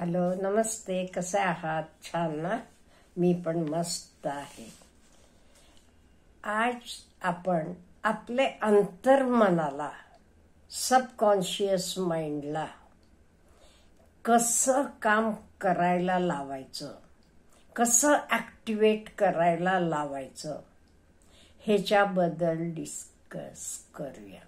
hello नमस्ते कसे आहात छान ना मी पण मस्त आहे आज आपण आपले अंतर्मनाला सबकॉन्शियस माइंडला कसं काम करायला लावायचं कसं ऍक्टिव्हेट करायला लावायचं ह्याच्याबद्दल डिस्कस करूया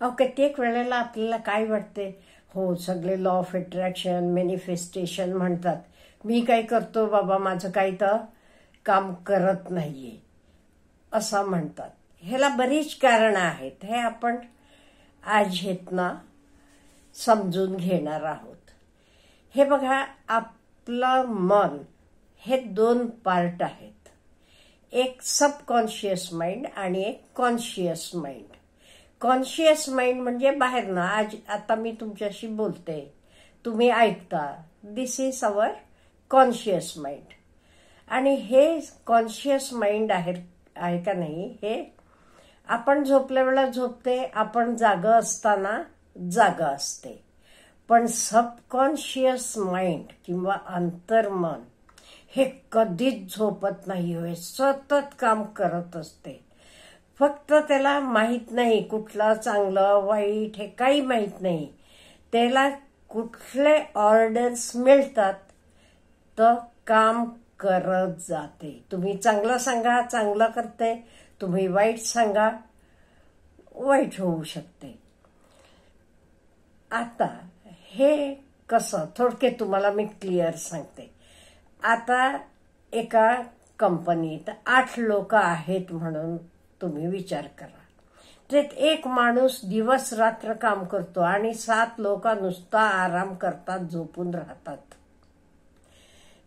अहो कित्येक वेळेला आपल्याला काय वाटते हो सगळे लॉ ऑफ अट्रॅक्शन मॅनिफेस्टेशन म्हणतात मी काय करतो बाबा माझं काही तर काम करत नाहीये असं म्हणतात ह्याला बरीच कारणं आहेत हे आपण आज हेतना समजून घेणार आहोत हे बघा आपलं मन हे दोन पार्ट आहेत एक सबकॉन्शियस माइंड आणि एक कॉन्शियस माइंड कॉन्शियस माइंड म्हणजे ना, आज आता मी तुमच्याशी बोलते तुम्ही ऐकता this is our conscious mind आणि हे कॉन्शियस माइंड आहे आहे का नाही हे आपण झोपल्या वेळा झोपते आपण जाग असताना जाग असते पण सबकॉन्शियस माइंड किंवा अंतर्मन हे कधीच झोपत नाही हे सतत काम करत असते फक्त त्याला माहीत नाही कुठलं चांगलं वाईट हे काही माहीत नाही त्याला कुठले ऑर्डर्स मिळतात तर काम करत जाते तुम्ही चांगलं सांगा चांगलं करते तुम्ही वाईट सांगा वाईट होऊ शकते आता हे कसं थोडके तुम्हाला मी क्लिअर सांगते आता एका कंपनीत आठ लोक आहेत म्हणून तुम्ही विचार करा त्यात एक माणूस दिवस रात्र काम करतो आणि सात लोक नुसता आराम करतात झोपून राहतात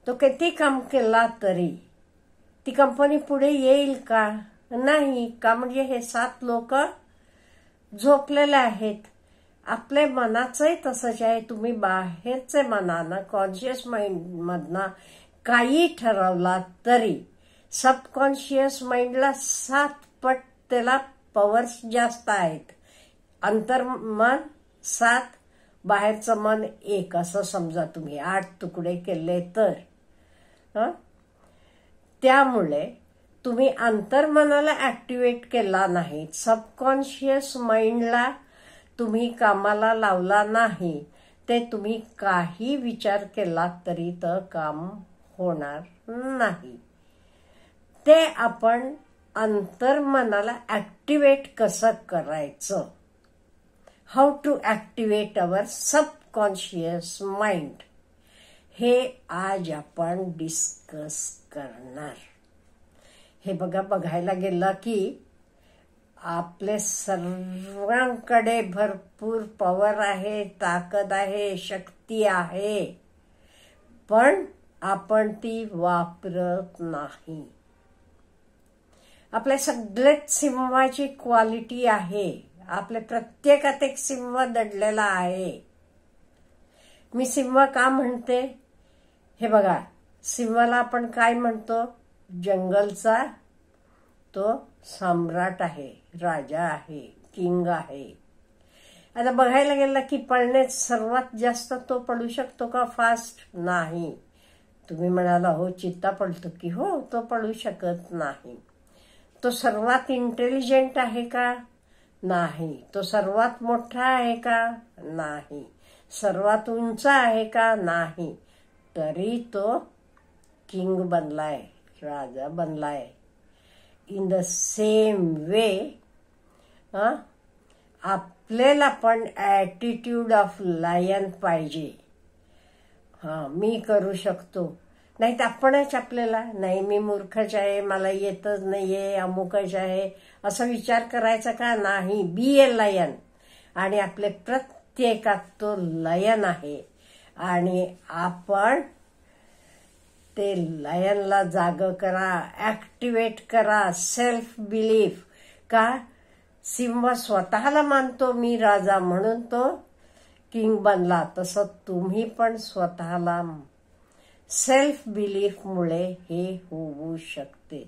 तो किती काम केला तरी ती कंपनी पुढे येईल का नाही का म्हणजे हे सात लोक झोपलेले आहेत आपले मनाचंही तसंच आहे तुम्ही बाहेरचे मनानं कॉन्शियस माइंड मधनं काही ठरवला तरी सबकॉन्शियस माइंडला सात पट त्याला पवर्स जास्त आहेत अंतर्मन सात बाहेरचं मन एक असं समजा तुम्ही आठ तुकडे केले तर त्यामुळे तुम्ही अंतर्मनाला ऍक्टिव्हेट केला नाही सबकॉन्शियस माइंडला तुम्ही कामाला लावला नाही ते तुम्ही काही विचार केला तरी तर काम होणार नाही ते आपण अंतर्मनाला ऍक्टिव्हेट कसं करायचं how to activate our subconscious mind हे आज आपण डिस्कस करणार हे बघा बघायला गेलं की आपले सर्वांकडे भरपूर पॉवर आहे ताकद आहे शक्ती आहे पण आपण ती वापरत नाही आपल्या सगळ्यात सिंहाची क्वालिटी आहे आपले प्रत्येकात एक सिंह दडलेला आहे मी सिंह का म्हणते हे बघा सिंहाला आपण काय म्हणतो जंगलचा तो सम्राट आहे राजा आहे किंग आहे आता बघायला गेलं की पळण्यात सर्वात जास्त तो पडू शकतो का फास्ट नाही तुम्ही म्हणाला हो चित्ता पडतो की हो तो पडू शकत नाही तो सर्वात इंटेलिजंट आहे का नाही तो सर्वात मोठा आहे का नाही सर्वात उंच आहे का नाही तरी तो किंग बनलाय राजा बनलाय इन द सेम वे आपल्याला पण ॲटिट्यूड ऑफ लायन पाहिजे हां मी करू शकतो नाही आपणच आपल्याला नाही मी मूर्खच आहे मला येतच नाहीये अमुकच आहे असं विचार करायचा का नाही बी ए लयन आणि आपले प्रत्येकात तो लयन आहे आणि आपण ते लयनला जाग करा ऍक्टिवेट करा सेल्फ बिलीफ का सिंह स्वतःला मानतो मी राजा म्हणून तो किंग बनला तसं तुम्ही पण स्वतःला सेल्फ बिलीफ बिलीफमुळे हे होऊ शकते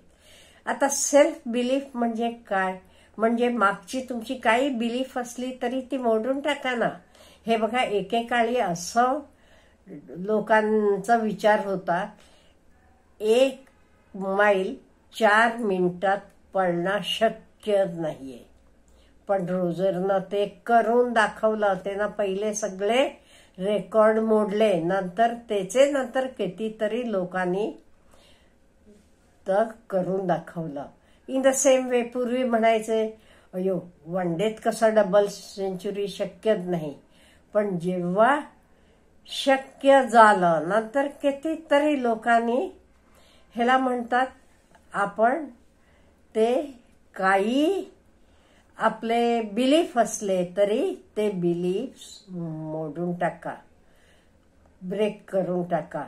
आता सेल्फ बिलीफ म्हणजे काय म्हणजे मागची तुमची काही बिलीफ असली तरी ती मोडून टाका ना हे बघा एकेकाळी असं लोकांचा विचार होता एक माईल चार मिनिटात पळणं शक्य नाहीये पण रोजरनं ते करून दाखवलं ते ना पहिले सगळे रेकॉर्ड मोडले नंतर त्याचे नंतर कितीतरी लोकांनी करून दाखवलं इन द सेम वे पूर्वी म्हणायचे अयो वन डेत कसा डबल सेंचुरी शक्यच नाही पण जेव्हा शक्य झालं नंतर कितीतरी लोकांनी ह्याला म्हणतात आपण ते काही आपले बिलीफ असले तरी ते बिलीफ मोडून टाका ब्रेक करून टाका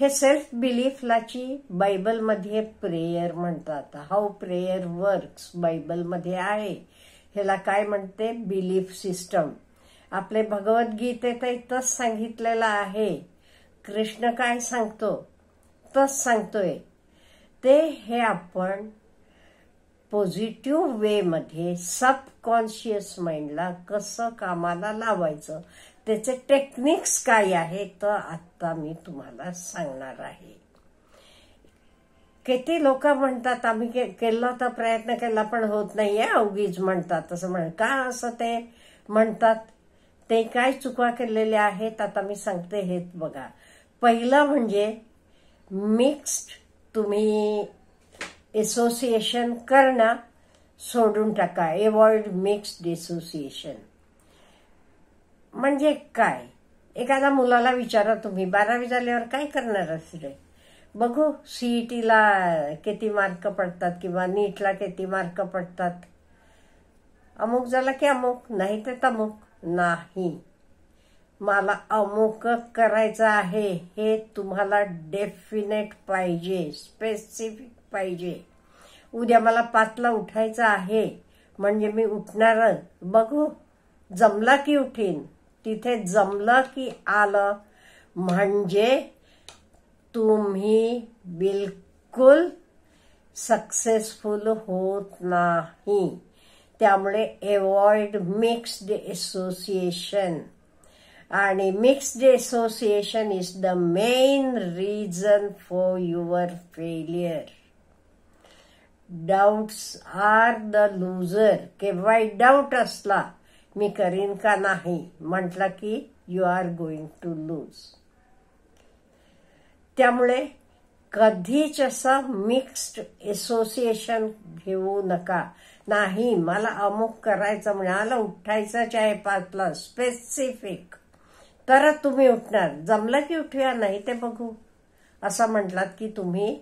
हे सेल्फ बिलीफलाची बायबलमध्ये प्रेयर म्हणतात हाऊ प्रेयर वर्क्स बायबलमध्ये आहे ह्याला काय म्हणते बिलीफ सिस्टम आपले भगवद्गीतेत तस सांगितलेलं आहे कृष्ण काय सांगतो तस सांगतोय ते हे आपण पॉझिटिव्ह वेमध्ये सबकॉन्शियस माइंडला कसं कामाला लावायचं त्याचे टेक्निक्स काय आहे तर आत्ता मी तुम्हाला सांगणार आहे किती लोक म्हणतात आम्ही केला तर प्रयत्न केला पण होत नाही आहे अवघीज म्हणतात असं म्हण का असं ते म्हणतात ते काय चुका केलेले आहेत आता मी सांगते हे बघा पहिलं म्हणजे मिक्स्ड तुम्ही एसोसिएशन करणं सोडून टाका एवॉइड मिक्स्ड एसोसिएशन म्हणजे काय एखाद्या मुलाला विचारा तुम्ही बारावी झाल्यावर काय करणार असे बघू सीईटीला e किती मार्क पडतात किंवा नीटला किती मार्क पडतात अमुक झाला की अमुक नाही तर तमुक नाही मला अमुक करायचं आहे हे तुम्हाला डेफिनेट पाहिजे स्पेसिफिक पाहिजे उद्या मला पाचला उठायचं आहे म्हणजे मी उठणार बघू जमला की उठीन तिथे जमलं की आलं म्हणजे तुम्ही बिलकुल सक्सेसफुल होत नाही त्यामुळे एवॉइड मिक्स्ड एसोसिएशन आणि mixed association is the main reason for your failure doubts are the loser why doubt असला मी करीन का नाही म्हटलं की you are going to lose त्यामुळे कधीच असं मिक्स्ड एसोसिएशन घेऊ नका नाही मला अमुक करायचं मला उठायचं आहे पाचला स्पेसिफिक तर तुम्ही उठणार जमलं की उठूया नाही ते बघू असं म्हटलात की तुम्ही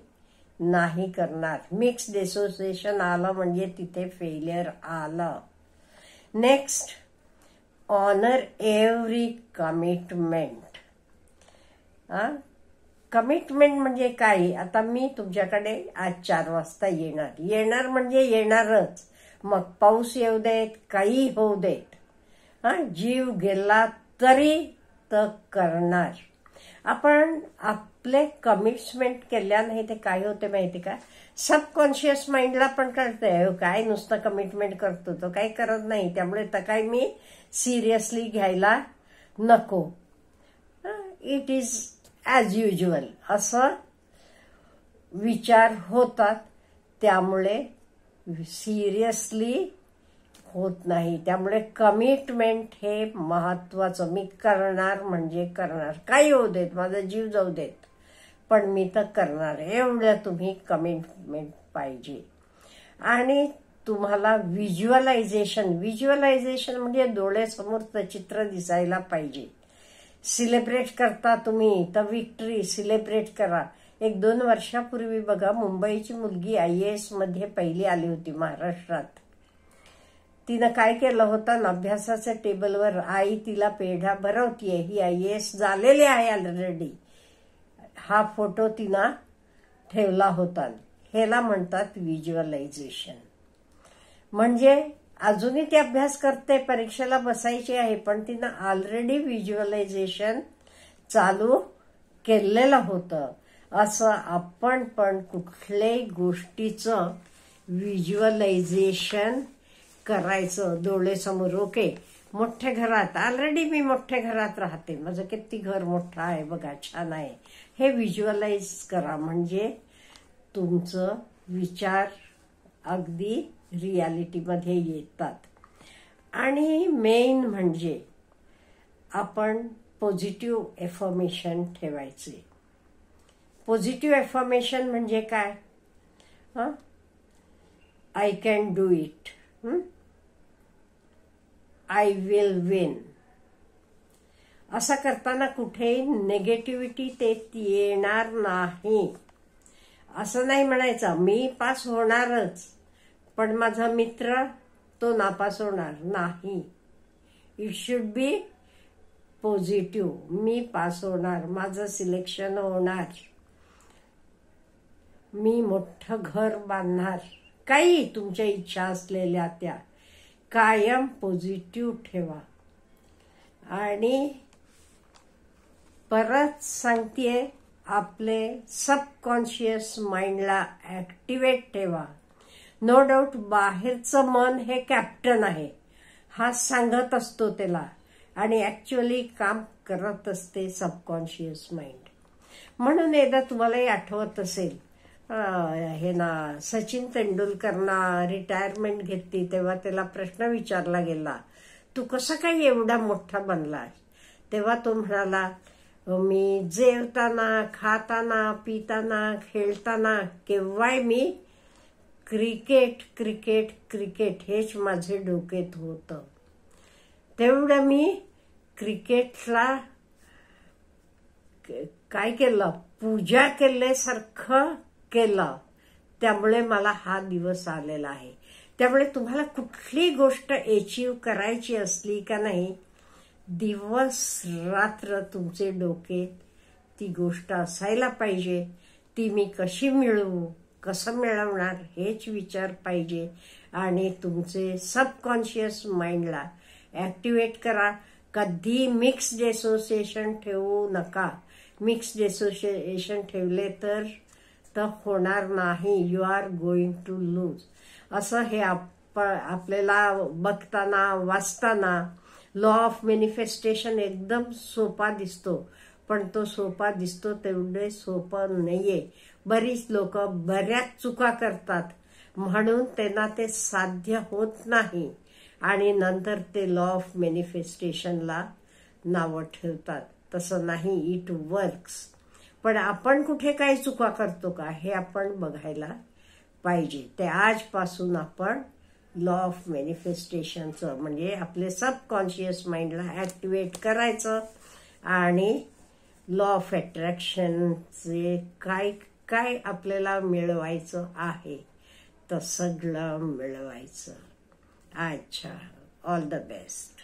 नाही करणार मिक्स डेसोसिएशन आलं म्हणजे तिथे फेलियर आलं next honour every commitment commitment म्हणजे काय आता मी तुमच्याकडे आज चार वाजता येणार येणार म्हणजे येणारच मग पाऊस येऊ देत काही होऊ देत हा जीव गेला तरी तर करणार आपण आप आपले कमिटमेंट केल्या नाही ते काय होते माहिती का सबकॉन्शियस माइंडला पण कळतंय काय नुसतं कमिटमेंट करतो तो काही करत नाही त्यामुळे तर काय मी सिरियसली घ्यायला नको इट इज ॲज युजल असं विचार होतात त्यामुळे सिरियसली होत नाही त्यामुळे कमिटमेंट हे महत्वाचं मी करणार म्हणजे करणार काही होऊ देत माझा जीव जाऊ देत पण मी तर करणार एवढ्या तुम्ही कमिटमेंट पाहिजे आणि तुम्हाला व्हिज्युअलायझेशन व्हिज्युअलायझेशन म्हणजे डोळ्यासमोरचं चित्र दिसायला पाहिजे सिलेब्रेट करता तुम्ही तर विक्ट्री सिलेब्रेट करा एक दोन वर्षापूर्वी बघा मुंबईची मुलगी आय एस मध्ये पहिली आली होती महाराष्ट्रात तिनं काय केलं होतं अभ्यासाच्या टेबलवर आई तिला पेढा भरवतीये ही आय एस झालेली आहे ऑलरेडी हा फोटो तिनं ठेवला होता हेला म्हणतात व्हिज्युअलायझेशन म्हणजे अजूनही ती अभ्यास करते परीक्षेला बसायची आहे पण तिनं ऑलरेडी व्हिज्युअलायझेशन चालू केलेलं होतं असं आपण पण कुठल्याही गोष्टीचं व्हिज्युअलायझेशन करायचं डोळेसमोर ओके मोठ्या घरात ऑलरेडी मी मोठे घरात राहते माझं किती घर मोठं आहे बघा छान आहे हे व्हिज्युअलाइज करा म्हणजे तुमचं विचार अगदी रियालिटीमध्ये येतात आणि मेन म्हणजे आपण पॉझिटिव्ह एफॉर्मेशन ठेवायचे पॉझिटिव्ह एफॉर्मेशन म्हणजे काय I can do it I will win असं करताना कुठेही नेगेटिव्हिटी ते येणार नाही असं नाही म्हणायचं मी पास होणारच पण माझा मित्र तो नापास होणार नाही इट शुड बी पॉझिटिव्ह मी पास होणार माझं सिलेक्शन होणार मी मोठं घर बांधणार काही तुमच्या इच्छा असलेल्या त्या कायम पॉझिटिव्ह ठेवा आणि परत सांगते आपले सबकॉन्शियस माइंडला ॲक्टिवेट ठेवा नो डाऊट बाहेरचं मन हे कॅप्टन आहे हा सांगत असतो त्याला आणि ऍक्च्युअली काम करत असते सबकॉन्शियस माइंड म्हणून एकदा तुम्हालाही आठवत असेल हे ना सचिन तेंडुलकरना रिटायरमेंट घेतली तेव्हा त्याला प्रश्न विचारला गेला तू कसा काय एवढा मोठा बनला तेव्हा तो म्हणाला मी जेवताना खाताना पिताना खेळताना केव्हाय मी क्रिकेट क्रिकेट क्रिकेट हेच माझे डोकेत होतं तेवढं मी क्रिकेटला काय केलं पूजा केल्यासारखं केलं त्यामुळे मला हा दिवस आलेला आहे त्यामुळे तुम्हाला कुठली गोष्ट अचीव करायची असली का नाही दिवस रात्र तुमचे डोके ती गोष्ट असायला पाहिजे ती मी कशी मिळवू कसं मिळवणार हेच विचार पाहिजे आणि तुमचे सबकॉन्शियस माइंडला ॲक्टिवेट करा कधी मिक्स्ड एसोसिएशन ठेवू नका मिक्स्ड एसोसिएशन ठेवले तर प्राप्त होणार नाही you are going to lose असं हे आप आपल्याला बघताना वाचताना लॉ ऑफ मेनिफेस्टेशन एकदम सोपा दिसतो पण तो सोपा दिसतो तेवढे सोपं नाहीये बरीच लोक बऱ्याच चुका करतात म्हणून त्यांना ते साध्य होत नाही आणि नंतर ते लॉ ऑफ मेनिफेस्टेशनला नावं ठेवतात तसं नाही इट वर्क्स पण आपण कुठे काही चुका करतो का हे आपण बघायला पाहिजे ते आजपासून आपण लॉ ऑफ मॅनिफेस्टेशनचं म्हणजे आपले सबकॉन्शियस माइंडला ऍक्टिवेट करायचं आणि लॉ ऑफ अट्रॅक्शनचे काय काय आपल्याला मिळवायचं आहे तर सगळं मिळवायचं अच्छा ऑल द बेस्ट